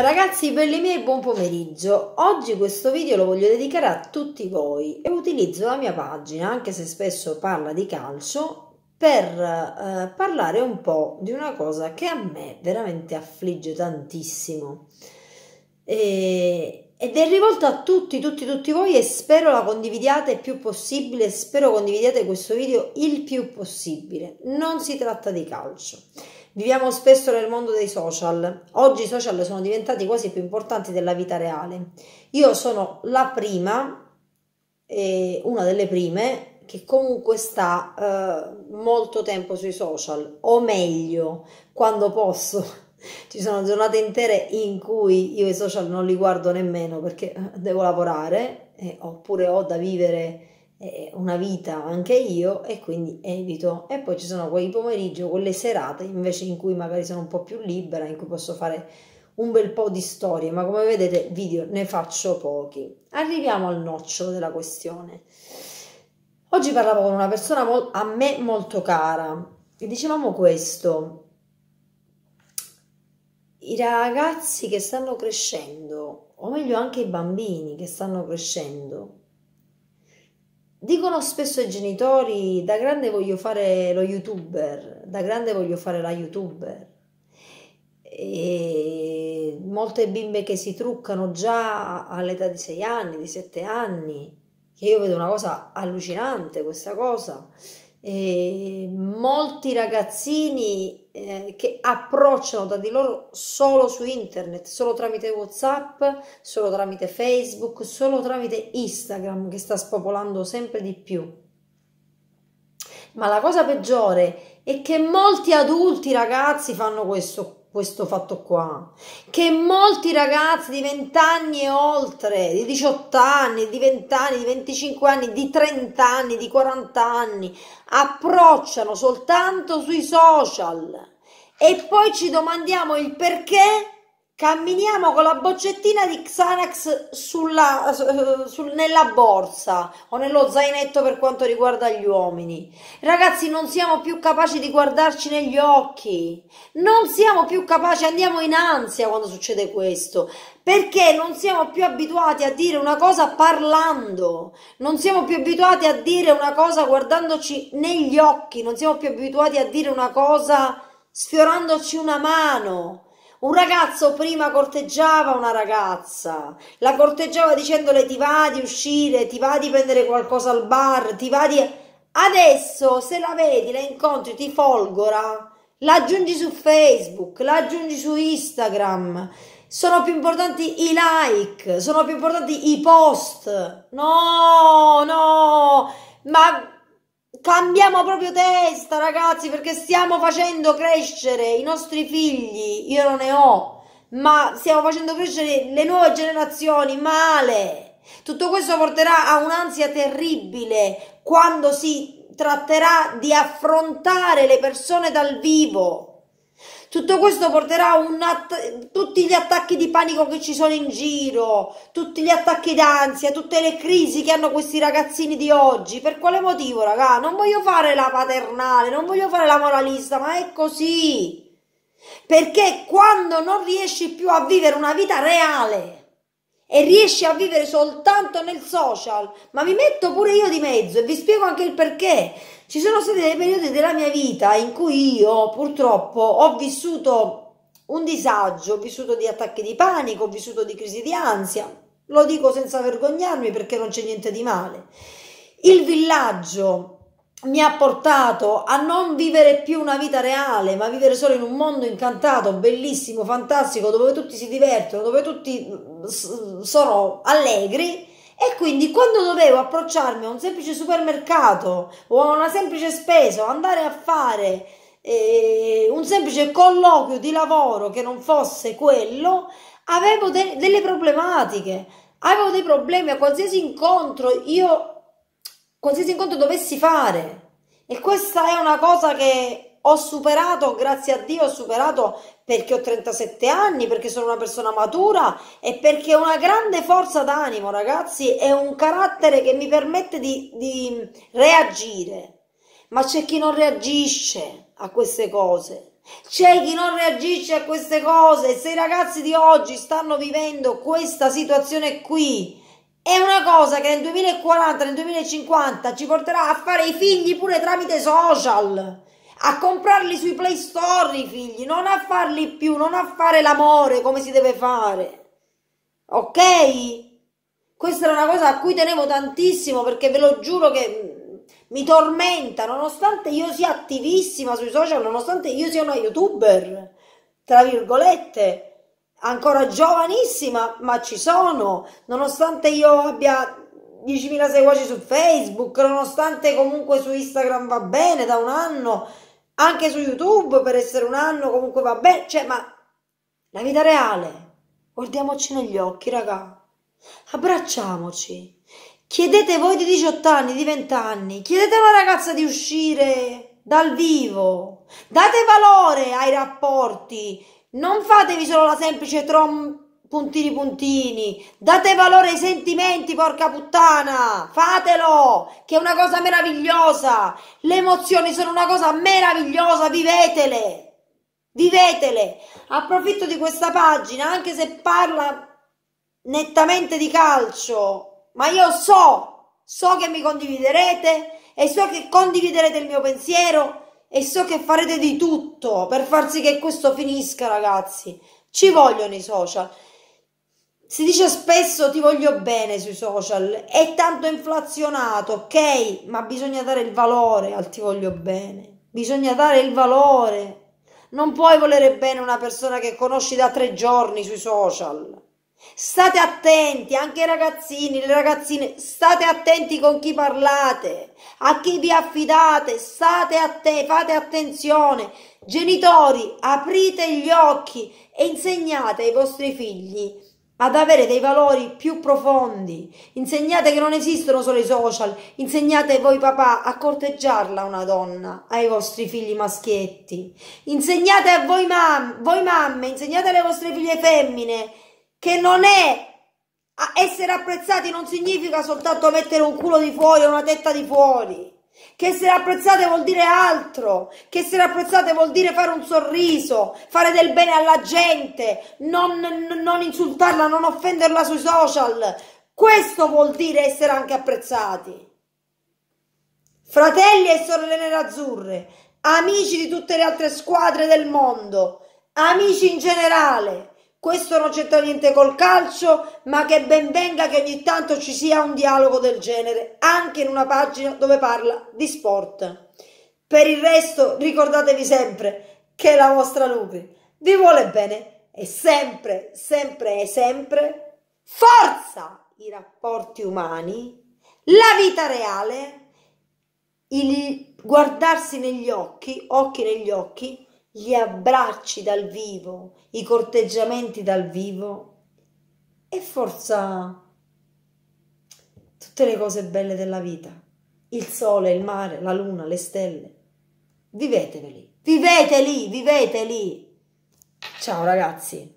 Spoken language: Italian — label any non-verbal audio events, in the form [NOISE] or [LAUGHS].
Ragazzi miei, buon pomeriggio, oggi questo video lo voglio dedicare a tutti voi e utilizzo la mia pagina, anche se spesso parla di calcio, per eh, parlare un po' di una cosa che a me veramente affligge tantissimo e, ed è rivolta a tutti, tutti, tutti voi e spero la condividiate il più possibile, spero condividiate questo video il più possibile, non si tratta di calcio. Viviamo spesso nel mondo dei social. Oggi i social sono diventati quasi più importanti della vita reale. Io sono la prima, eh, una delle prime, che comunque sta eh, molto tempo sui social, o meglio, quando posso. [LAUGHS] Ci sono giornate intere in cui io i social non li guardo nemmeno perché eh, devo lavorare eh, oppure ho da vivere una vita anche io e quindi evito e poi ci sono quei pomeriggio quelle serate invece in cui magari sono un po' più libera in cui posso fare un bel po' di storie ma come vedete video ne faccio pochi arriviamo al nocciolo della questione oggi parlavo con una persona a me molto cara e dicevamo questo i ragazzi che stanno crescendo o meglio anche i bambini che stanno crescendo Dicono spesso ai genitori, da grande voglio fare lo youtuber, da grande voglio fare la youtuber. E molte bimbe che si truccano già all'età di 6 anni, di 7 anni, che io vedo una cosa allucinante questa cosa eh, molti ragazzini eh, che approcciano da di loro solo su internet, solo tramite Whatsapp, solo tramite Facebook, solo tramite Instagram che sta spopolando sempre di più. Ma la cosa peggiore è che molti adulti ragazzi fanno questo questo fatto qua, che molti ragazzi di 20 anni e oltre, di 18 anni, di 20 anni, di 25 anni, di 30 anni, di 40 anni, approcciano soltanto sui social e poi ci domandiamo il perché Camminiamo con la boccettina di Xanax sulla, su, su, nella borsa o nello zainetto per quanto riguarda gli uomini. Ragazzi, non siamo più capaci di guardarci negli occhi. Non siamo più capaci, andiamo in ansia quando succede questo perché non siamo più abituati a dire una cosa parlando, non siamo più abituati a dire una cosa guardandoci negli occhi, non siamo più abituati a dire una cosa sfiorandoci una mano. Un ragazzo prima corteggiava una ragazza, la corteggiava dicendole ti va di uscire, ti va di prendere qualcosa al bar, ti va di... Adesso se la vedi, la incontri, ti folgora, la aggiungi su Facebook, la aggiungi su Instagram. Sono più importanti i like, sono più importanti i post. No, no, ma Cambiamo proprio testa, ragazzi, perché stiamo facendo crescere i nostri figli. Io non ne ho, ma stiamo facendo crescere le nuove generazioni male. Tutto questo porterà a un'ansia terribile quando si tratterà di affrontare le persone dal vivo. Tutto questo porterà a tutti gli attacchi di panico che ci sono in giro, tutti gli attacchi d'ansia, tutte le crisi che hanno questi ragazzini di oggi. Per quale motivo, raga? Non voglio fare la paternale, non voglio fare la moralista, ma è così. Perché quando non riesci più a vivere una vita reale, e riesci a vivere soltanto nel social, ma mi metto pure io di mezzo e vi spiego anche il perché. Ci sono stati dei periodi della mia vita in cui io purtroppo ho vissuto un disagio, ho vissuto di attacchi di panico, ho vissuto di crisi di ansia. Lo dico senza vergognarmi perché non c'è niente di male. Il villaggio mi ha portato a non vivere più una vita reale, ma vivere solo in un mondo incantato, bellissimo, fantastico, dove tutti si divertono, dove tutti mm, sono allegri. E quindi quando dovevo approcciarmi a un semplice supermercato o a una semplice spesa, andare a fare eh, un semplice colloquio di lavoro che non fosse quello, avevo de- delle problematiche, avevo dei problemi a qualsiasi incontro. Io qualsiasi incontro dovessi fare. E questa è una cosa che ho superato, grazie a Dio ho superato perché ho 37 anni, perché sono una persona matura e perché ho una grande forza d'animo, ragazzi, è un carattere che mi permette di, di reagire. Ma c'è chi non reagisce a queste cose. C'è chi non reagisce a queste cose. Se i ragazzi di oggi stanno vivendo questa situazione qui, è una cosa che nel 2040, nel 2050 ci porterà a fare i figli pure tramite social, a comprarli sui Play Store i figli, non a farli più, non a fare l'amore come si deve fare. Ok? Questa era una cosa a cui tenevo tantissimo perché ve lo giuro che mm, mi tormenta, nonostante io sia attivissima sui social, nonostante io sia una youtuber, tra virgolette ancora giovanissima, ma ci sono, nonostante io abbia 10.000 seguaci su Facebook, nonostante comunque su Instagram va bene da un anno, anche su YouTube per essere un anno comunque va bene, cioè ma la vita reale, guardiamoci negli occhi raga, abbracciamoci, chiedete voi di 18 anni, di 20 anni, chiedete a una ragazza di uscire dal vivo, date valore ai rapporti, non fatevi solo la semplice trom puntini puntini, date valore ai sentimenti, porca puttana, fatelo, che è una cosa meravigliosa, le emozioni sono una cosa meravigliosa, vivetele, vivetele, approfitto di questa pagina, anche se parla nettamente di calcio, ma io so, so che mi condividerete e so che condividerete il mio pensiero e so che farete di tutto per far sì che questo finisca, ragazzi. Ci vogliono i social. Si dice spesso ti voglio bene sui social, è tanto inflazionato, ok? Ma bisogna dare il valore al ti voglio bene. Bisogna dare il valore. Non puoi volere bene una persona che conosci da tre giorni sui social. State attenti, anche i ragazzini, le ragazzine, state attenti con chi parlate, a chi vi affidate, state attenti, fate attenzione. Genitori, aprite gli occhi e insegnate ai vostri figli ad avere dei valori più profondi. Insegnate che non esistono solo i social, insegnate voi papà a corteggiarla una donna ai vostri figli maschietti. Insegnate a voi, mam- voi mamme, insegnate alle vostre figlie femmine che non è essere apprezzati non significa soltanto mettere un culo di fuori o una testa di fuori. Che essere apprezzate vuol dire altro, che essere apprezzate vuol dire fare un sorriso, fare del bene alla gente, non, non insultarla, non offenderla sui social. Questo vuol dire essere anche apprezzati. Fratelli e sorelle nerazzurre, amici di tutte le altre squadre del mondo, amici in generale, questo non c'entra niente col calcio, ma che ben venga che ogni tanto ci sia un dialogo del genere, anche in una pagina dove parla di sport. Per il resto ricordatevi sempre che la vostra Lucri vi vuole bene e sempre, sempre e sempre forza i rapporti umani, la vita reale, il guardarsi negli occhi, occhi negli occhi gli abbracci dal vivo, i corteggiamenti dal vivo e forza tutte le cose belle della vita, il sole, il mare, la luna, le stelle. Viveteveli, viveteli, viveteli. Ciao ragazzi.